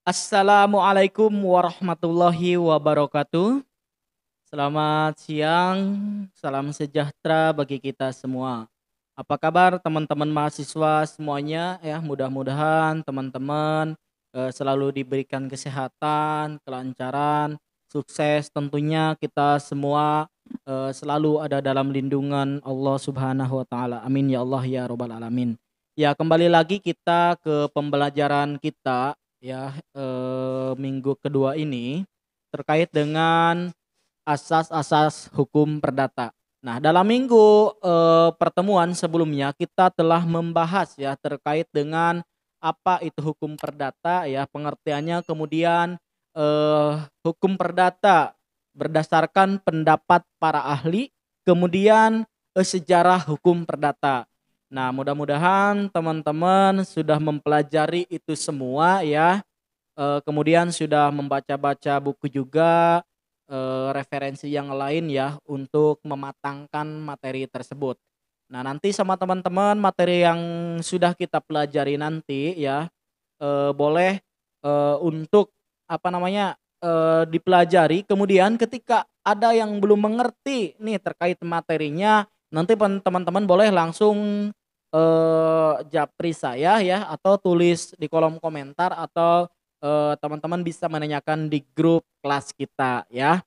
Assalamualaikum warahmatullahi wabarakatuh. Selamat siang, salam sejahtera bagi kita semua. Apa kabar teman-teman mahasiswa semuanya? Ya, mudah-mudahan teman-teman eh, selalu diberikan kesehatan, kelancaran, sukses. Tentunya kita semua eh, selalu ada dalam lindungan Allah Subhanahu wa taala. Amin ya Allah ya robbal alamin. Ya, kembali lagi kita ke pembelajaran kita ya e, minggu kedua ini terkait dengan asas-asas hukum perdata. Nah, dalam minggu e, pertemuan sebelumnya kita telah membahas ya terkait dengan apa itu hukum perdata ya pengertiannya kemudian e, hukum perdata berdasarkan pendapat para ahli kemudian e, sejarah hukum perdata Nah, mudah-mudahan teman-teman sudah mempelajari itu semua ya. E, kemudian sudah membaca-baca buku juga e, referensi yang lain ya untuk mematangkan materi tersebut. Nah, nanti sama teman-teman materi yang sudah kita pelajari nanti ya e, boleh e, untuk apa namanya? E, dipelajari. Kemudian ketika ada yang belum mengerti nih terkait materinya, nanti teman-teman boleh langsung eh, japri saya ya atau tulis di kolom komentar atau teman eh, teman-teman bisa menanyakan di grup kelas kita ya.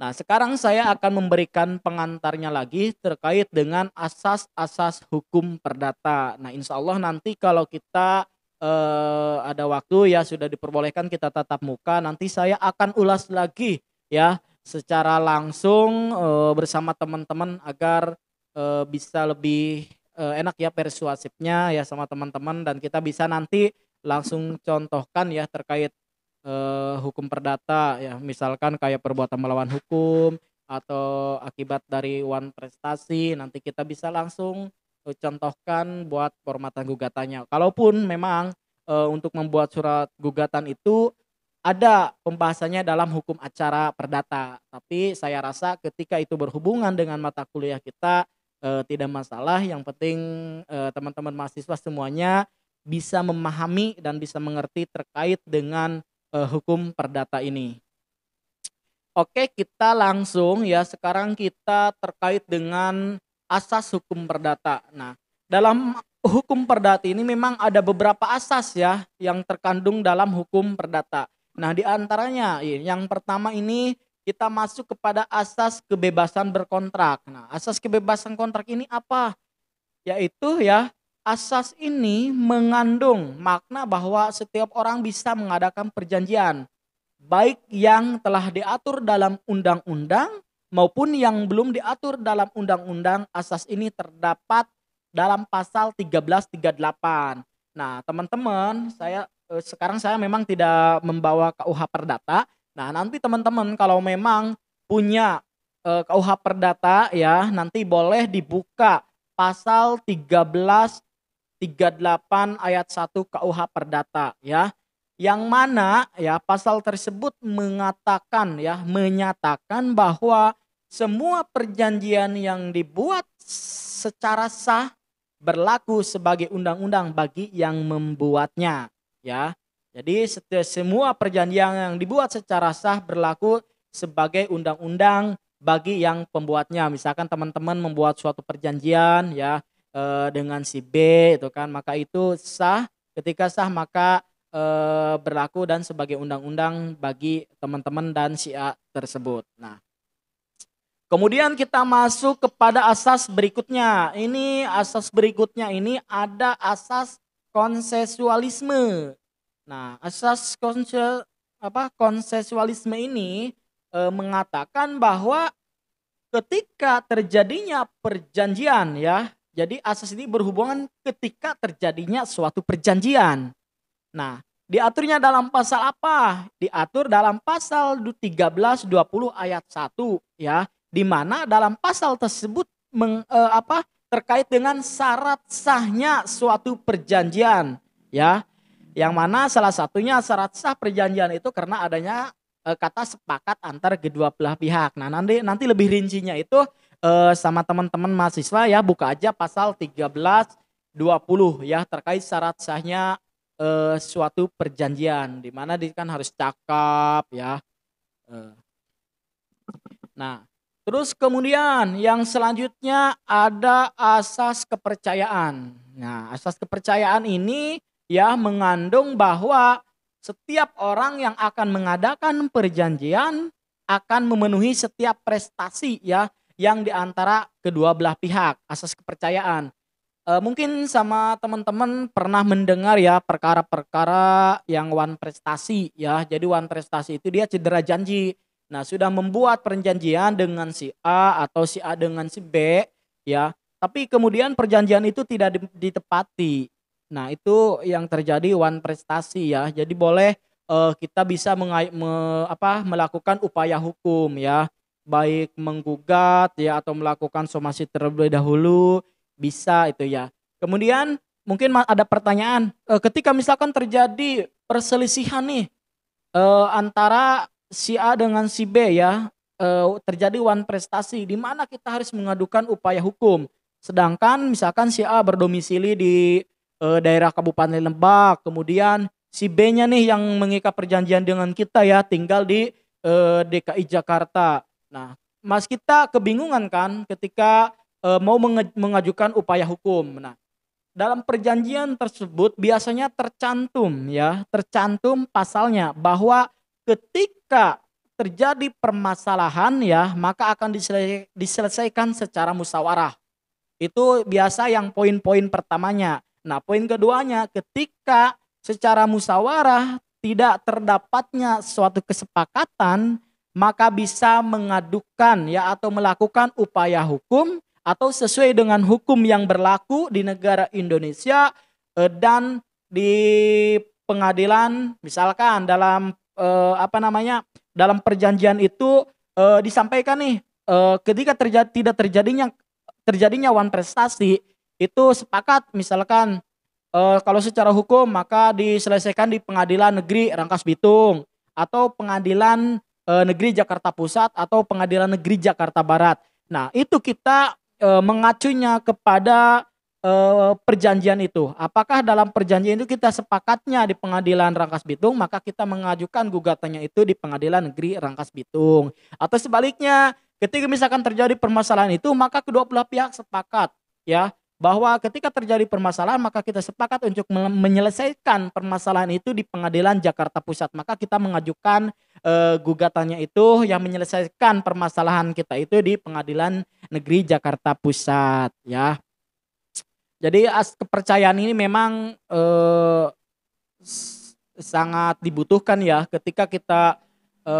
Nah, sekarang saya akan memberikan pengantarnya lagi terkait dengan asas-asas hukum perdata. Nah, insya Allah nanti kalau kita eh, ada waktu ya sudah diperbolehkan kita tatap muka, nanti saya akan ulas lagi ya secara langsung eh, bersama teman-teman agar eh, bisa lebih uh, enak ya persuasifnya ya sama teman-teman dan kita bisa nanti langsung contohkan ya terkait uh, hukum perdata ya misalkan kayak perbuatan melawan hukum atau akibat dari one prestasi nanti kita bisa langsung eh, contohkan buat formatan gugatannya. Kalaupun memang e, untuk membuat surat gugatan itu ada pembahasannya dalam hukum acara perdata. Tapi saya rasa ketika itu berhubungan dengan mata kuliah kita, uh, tidak masalah yang penting eh, teman-teman mahasiswa semuanya bisa memahami dan bisa mengerti terkait dengan uh, hukum perdata ini Oke kita langsung ya sekarang kita terkait dengan asas hukum perdata. Nah dalam hukum perdata ini memang ada beberapa asas ya yang terkandung dalam hukum perdata. Nah, di antaranya iya, yang pertama ini kita masuk kepada asas kebebasan berkontrak. Nah, asas kebebasan kontrak ini apa? Yaitu ya, asas ini mengandung makna bahwa setiap orang bisa mengadakan perjanjian, baik yang telah diatur dalam undang-undang maupun yang belum diatur dalam undang-undang. Asas ini terdapat dalam pasal 1338. Nah, teman-teman, saya eh, sekarang saya memang tidak membawa KUH Perdata, Nah, nanti teman-teman kalau memang punya e, eh, KUH perdata ya, nanti boleh dibuka pasal 13 38 ayat 1 KUH perdata ya. Yang mana ya pasal tersebut mengatakan ya menyatakan bahwa semua perjanjian yang dibuat secara sah berlaku sebagai undang-undang bagi yang membuatnya ya. Jadi semua perjanjian yang dibuat secara sah berlaku sebagai undang-undang bagi yang pembuatnya. Misalkan teman-teman membuat suatu perjanjian ya eh, dengan si B itu kan, maka itu sah. Ketika sah maka eh, berlaku dan sebagai undang-undang bagi teman-teman dan si A tersebut. Nah, Kemudian kita masuk kepada asas berikutnya. Ini asas berikutnya ini ada asas konsesualisme. Nah, asas konse, apa, konsensualisme ini e, mengatakan bahwa ketika terjadinya perjanjian ya, jadi asas ini berhubungan ketika terjadinya suatu perjanjian. Nah, diaturnya dalam pasal apa? Diatur dalam pasal 13 20 ayat 1 ya, di mana dalam pasal tersebut meng, e, apa terkait dengan syarat sahnya suatu perjanjian ya yang mana salah satunya syarat sah perjanjian itu karena adanya eh, kata sepakat antar kedua belah pihak. Nah, nanti nanti lebih rincinya itu eh, sama teman-teman mahasiswa ya buka aja pasal 13 20 ya terkait syarat sahnya eh, suatu perjanjian di mana di kan harus cakap ya. Nah, Terus kemudian yang selanjutnya ada asas kepercayaan. Nah, asas kepercayaan ini ya mengandung bahwa setiap orang yang akan mengadakan perjanjian akan memenuhi setiap prestasi ya yang diantara kedua belah pihak asas kepercayaan. E, mungkin sama teman-teman pernah mendengar ya perkara-perkara yang one prestasi ya. Jadi one prestasi itu dia cedera janji. Nah sudah membuat perjanjian dengan si A atau si A dengan si B ya. Tapi kemudian perjanjian itu tidak ditepati Nah, itu yang terjadi one prestasi ya. Jadi boleh uh, kita bisa me, apa, melakukan upaya hukum ya, baik menggugat ya atau melakukan somasi terlebih dahulu bisa itu ya. Kemudian mungkin ada pertanyaan, uh, ketika misalkan terjadi perselisihan nih uh, antara si A dengan si B ya, terjadi one prestasi di mana kita harus mengadukan upaya hukum. Sedangkan misalkan si A berdomisili di Eh, daerah Kabupaten Lembak. Kemudian si B-nya nih yang mengikat perjanjian dengan kita ya tinggal di eh, DKI Jakarta. Nah, Mas kita kebingungan kan ketika eh, mau mengajukan upaya hukum. Nah, dalam perjanjian tersebut biasanya tercantum ya, tercantum pasalnya bahwa ketika terjadi permasalahan ya, maka akan diselesaikan secara musyawarah. Itu biasa yang poin-poin pertamanya. Nah, poin keduanya, ketika secara musyawarah tidak terdapatnya suatu kesepakatan, maka bisa mengadukan ya atau melakukan upaya hukum atau sesuai dengan hukum yang berlaku di negara Indonesia eh, dan di pengadilan misalkan dalam eh, apa namanya dalam perjanjian itu eh, disampaikan nih ketika terjadi tidak terjadinya terjadinya wan prestasi itu sepakat misalkan e, kalau secara hukum maka diselesaikan di pengadilan negeri Rangkas Bitung atau pengadilan e, negeri Jakarta Pusat atau pengadilan negeri Jakarta Barat. Nah, itu kita e, mengacunya kepada e, perjanjian itu. Apakah dalam perjanjian itu kita sepakatnya di pengadilan Rangkas Bitung, maka kita mengajukan gugatannya itu di pengadilan negeri Rangkas Bitung. Atau sebaliknya, ketika misalkan terjadi permasalahan itu, maka kedua belah pihak sepakat ya bahwa ketika terjadi permasalahan maka kita sepakat untuk menyelesaikan permasalahan itu di pengadilan Jakarta Pusat maka kita mengajukan e, gugatannya itu yang menyelesaikan permasalahan kita itu di pengadilan negeri Jakarta Pusat ya jadi as kepercayaan ini memang e, sangat dibutuhkan ya ketika kita e,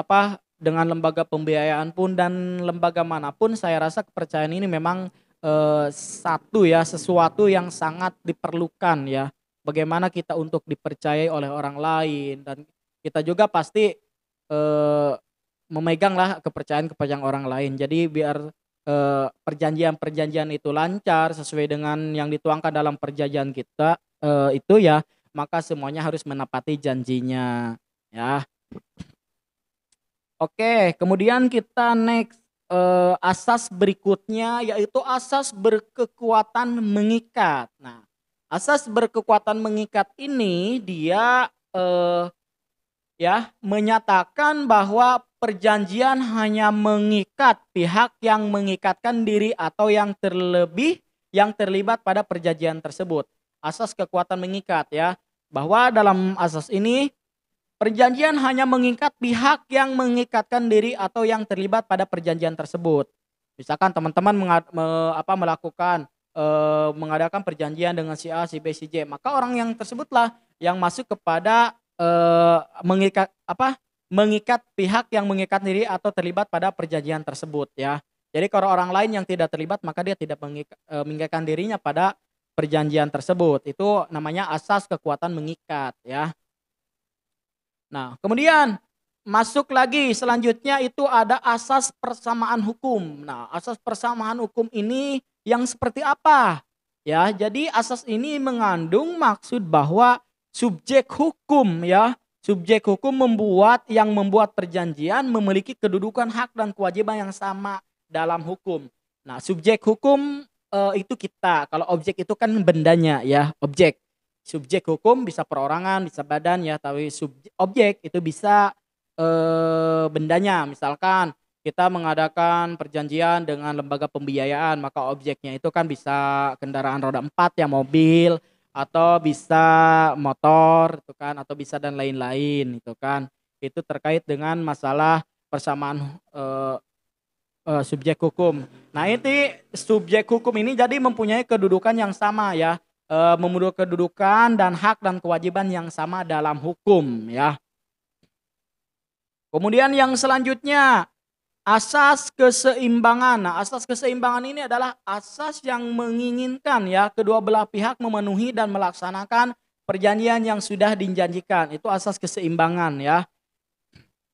apa dengan lembaga pembiayaan pun dan lembaga manapun saya rasa kepercayaan ini memang eh, satu ya sesuatu yang sangat diperlukan ya. Bagaimana kita untuk dipercayai oleh orang lain dan kita juga pasti eh, memeganglah kepercayaan kepada orang lain. Jadi biar perjanjian eh, perjanjian-perjanjian itu lancar sesuai dengan yang dituangkan dalam perjanjian kita eh, itu ya, maka semuanya harus menepati janjinya ya. Oke, kemudian kita next eh, asas berikutnya yaitu asas berkekuatan mengikat. Nah, asas berkekuatan mengikat ini dia eh, ya menyatakan bahwa perjanjian hanya mengikat pihak yang mengikatkan diri atau yang terlebih yang terlibat pada perjanjian tersebut. Asas kekuatan mengikat ya bahwa dalam asas ini Perjanjian hanya mengikat pihak yang mengikatkan diri atau yang terlibat pada perjanjian tersebut. Misalkan teman-teman me, melakukan e, mengadakan perjanjian dengan si A, si B, si J, maka orang yang tersebutlah yang masuk kepada e, mengikat apa mengikat pihak yang mengikat diri atau terlibat pada perjanjian tersebut ya. Jadi kalau orang lain yang tidak terlibat maka dia tidak mengikat, eh, mengikatkan dirinya pada perjanjian tersebut. Itu namanya asas kekuatan mengikat ya. Nah, kemudian masuk lagi selanjutnya itu ada asas persamaan hukum. Nah, asas persamaan hukum ini yang seperti apa? Ya, jadi asas ini mengandung maksud bahwa subjek hukum ya, subjek hukum membuat yang membuat perjanjian memiliki kedudukan hak dan kewajiban yang sama dalam hukum. Nah, subjek hukum e, itu kita. Kalau objek itu kan bendanya ya, objek subjek hukum bisa perorangan, bisa badan ya, tapi subjek, objek itu bisa e, bendanya. Misalkan kita mengadakan perjanjian dengan lembaga pembiayaan, maka objeknya itu kan bisa kendaraan roda empat ya, mobil atau bisa motor itu kan atau bisa dan lain-lain itu kan. Itu terkait dengan masalah persamaan e, e, subjek hukum. Nah, ini subjek hukum ini jadi mempunyai kedudukan yang sama ya e, memenuhi kedudukan dan hak dan kewajiban yang sama dalam hukum ya. Kemudian yang selanjutnya asas keseimbangan. Nah, asas keseimbangan ini adalah asas yang menginginkan ya kedua belah pihak memenuhi dan melaksanakan perjanjian yang sudah dijanjikan. Itu asas keseimbangan ya.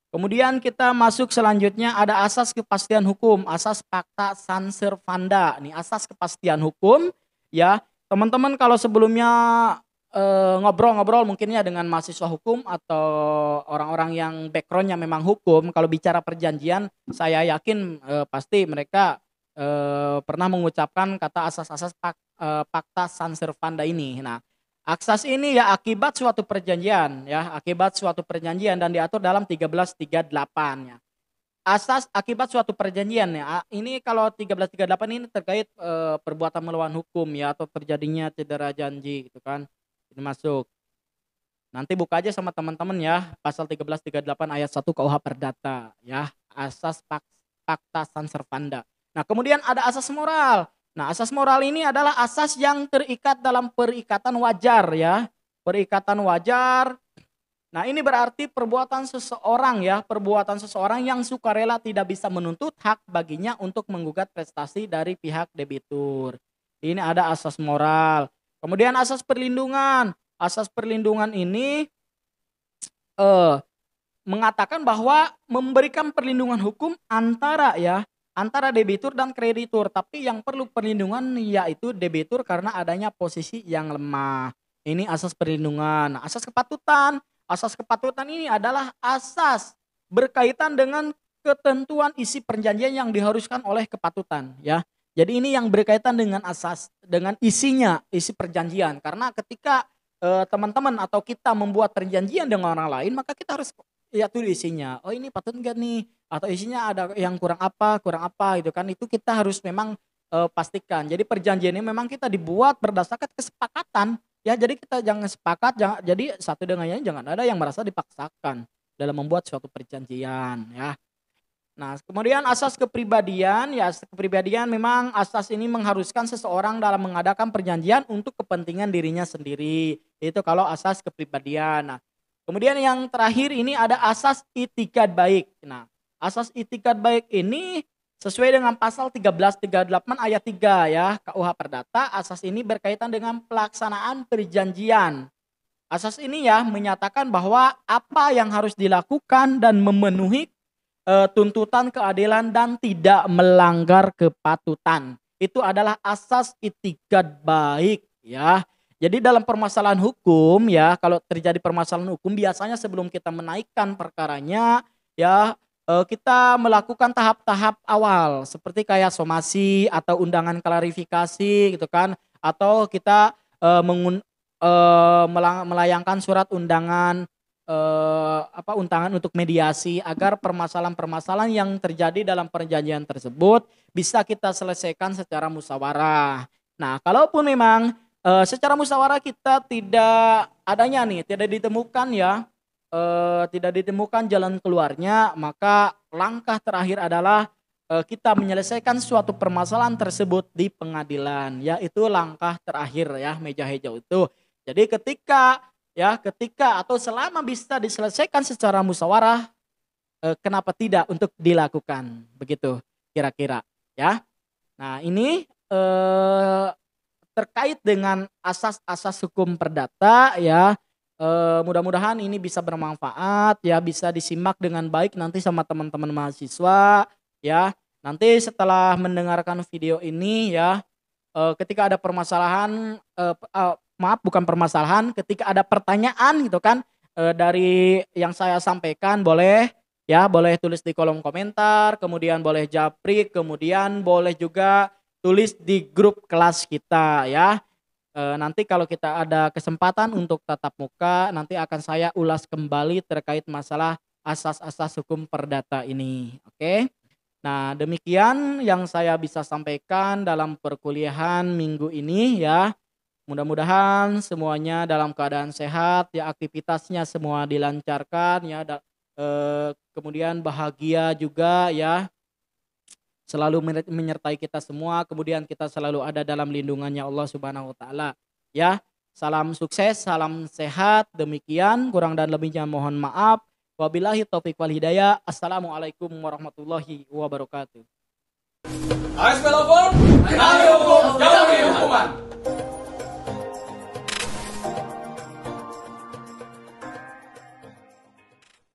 Kemudian kita masuk selanjutnya ada asas kepastian hukum, asas fakta sanservanda. servanda. Nih asas kepastian hukum ya Teman-teman kalau sebelumnya eh, ngobrol-ngobrol mungkin ya dengan mahasiswa hukum atau orang-orang yang backgroundnya memang hukum, kalau bicara perjanjian, saya yakin eh, pasti mereka eh, pernah mengucapkan kata asas-asas pak, fakta sans ini. Nah, akses ini ya akibat suatu perjanjian ya, akibat suatu perjanjian dan diatur dalam 1338 ya asas akibat suatu perjanjian ya. Ini kalau 1338 ini terkait e, perbuatan melawan hukum ya atau terjadinya cedera janji gitu kan. Ini masuk. Nanti buka aja sama teman-teman ya pasal 1338 ayat 1 KUH Perdata ya. Asas pakta sanservanda. Nah, kemudian ada asas moral. Nah, asas moral ini adalah asas yang terikat dalam perikatan wajar ya. Perikatan wajar Nah ini berarti perbuatan seseorang ya, perbuatan seseorang yang sukarela tidak bisa menuntut hak baginya untuk menggugat prestasi dari pihak debitur. Ini ada asas moral. Kemudian asas perlindungan. Asas perlindungan ini eh, mengatakan bahwa memberikan perlindungan hukum antara ya antara debitur dan kreditur. Tapi yang perlu perlindungan yaitu debitur karena adanya posisi yang lemah. Ini asas perlindungan. Nah, asas kepatutan Asas kepatutan ini adalah asas berkaitan dengan ketentuan isi perjanjian yang diharuskan oleh kepatutan ya. Jadi ini yang berkaitan dengan asas dengan isinya, isi perjanjian. Karena ketika eh, teman-teman eh, atau kita membuat perjanjian dengan orang lain, maka kita harus ya lihat dulu isinya. Oh, ini patut enggak nih? Atau isinya ada yang kurang apa, kurang apa gitu kan. Itu kita harus memang eh, pastikan. Jadi perjanjian ini memang kita dibuat berdasarkan kesepakatan ya jadi kita jangan sepakat jangan, jadi satu dengan yang jangan ada yang merasa dipaksakan dalam membuat suatu perjanjian ya nah kemudian asas kepribadian ya asas kepribadian memang asas ini mengharuskan seseorang dalam mengadakan perjanjian untuk kepentingan dirinya sendiri itu kalau asas kepribadian nah kemudian yang terakhir ini ada asas itikad baik nah asas itikad baik ini Sesuai dengan pasal 1338 ayat 3 ya KUH Perdata, asas ini berkaitan dengan pelaksanaan perjanjian. Asas ini ya menyatakan bahwa apa yang harus dilakukan dan memenuhi e, tuntutan keadilan dan tidak melanggar kepatutan. Itu adalah asas itikad baik ya. Jadi dalam permasalahan hukum ya kalau terjadi permasalahan hukum biasanya sebelum kita menaikkan perkaranya ya Eh, kita melakukan tahap-tahap awal seperti kayak somasi atau undangan klarifikasi gitu kan atau kita uh, mengun, uh, melayangkan surat undangan uh, apa undangan untuk mediasi agar permasalahan-permasalahan yang terjadi dalam perjanjian tersebut bisa kita selesaikan secara musyawarah. Nah, kalaupun memang uh, secara musyawarah kita tidak adanya nih, tidak ditemukan ya e, tidak ditemukan jalan keluarnya, maka langkah terakhir adalah e, kita menyelesaikan suatu permasalahan tersebut di pengadilan, yaitu langkah terakhir ya meja hijau itu. Jadi ketika ya ketika atau selama bisa diselesaikan secara musyawarah, e, kenapa tidak untuk dilakukan begitu kira-kira ya. Nah ini e, terkait dengan asas-asas hukum perdata ya Uh, mudah-mudahan ini bisa bermanfaat ya bisa disimak dengan baik nanti sama teman-teman mahasiswa ya nanti setelah mendengarkan video ini ya uh, ketika ada permasalahan uh, uh, maaf bukan permasalahan ketika ada pertanyaan gitu kan uh, dari yang saya sampaikan boleh ya boleh tulis di kolom komentar kemudian boleh japri kemudian boleh juga tulis di grup kelas kita ya Eh, nanti kalau kita ada kesempatan untuk tatap muka, nanti akan saya ulas kembali terkait masalah asas-asas hukum perdata ini. Oke. Nah, demikian yang saya bisa sampaikan dalam perkuliahan minggu ini ya. Mudah-mudahan semuanya dalam keadaan sehat ya, aktivitasnya semua dilancarkan ya, da, eh, kemudian bahagia juga ya selalu menyertai kita semua. Kemudian kita selalu ada dalam lindungannya Allah Subhanahu wa taala. Ya, salam sukses, salam sehat. Demikian kurang dan lebihnya mohon maaf. Wabillahi taufik wal hidayah. Assalamualaikum warahmatullahi wabarakatuh. Ayo, melapor, ayo hukum, jauhi hukuman.